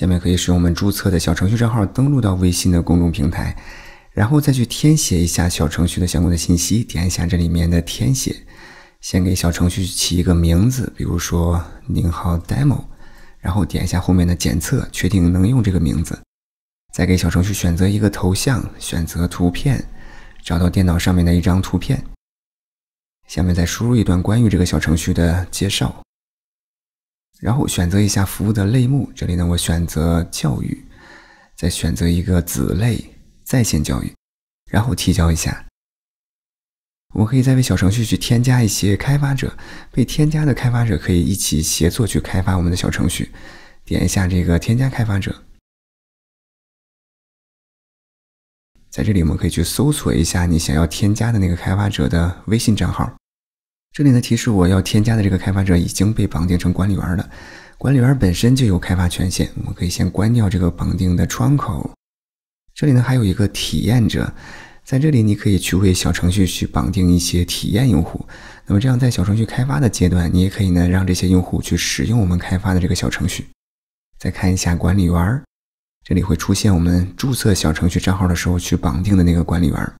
下面可以使用我们注册的小程序账号登录到微信的公众平台，然后再去填写一下小程序的相关的信息，点一下这里面的填写，先给小程序起一个名字，比如说宁浩 demo，然后点一下后面的检测，确定能用这个名字，再给小程序选择一个头像，选择图片，找到电脑上面的一张图片，下面再输入一段关于这个小程序的介绍。然后选择一下服务的类目，这里呢我选择教育，再选择一个子类在线教育，然后提交一下。我们可以再为小程序去添加一些开发者，被添加的开发者可以一起协作去开发我们的小程序。点一下这个添加开发者，在这里我们可以去搜索一下你想要添加的那个开发者的微信账号。这里呢提示我要添加的这个开发者已经被绑定成管理员了，管理员本身就有开发权限，我们可以先关掉这个绑定的窗口。这里呢还有一个体验者，在这里你可以去为小程序去绑定一些体验用户，那么这样在小程序开发的阶段，你也可以呢让这些用户去使用我们开发的这个小程序。再看一下管理员，这里会出现我们注册小程序账号的时候去绑定的那个管理员。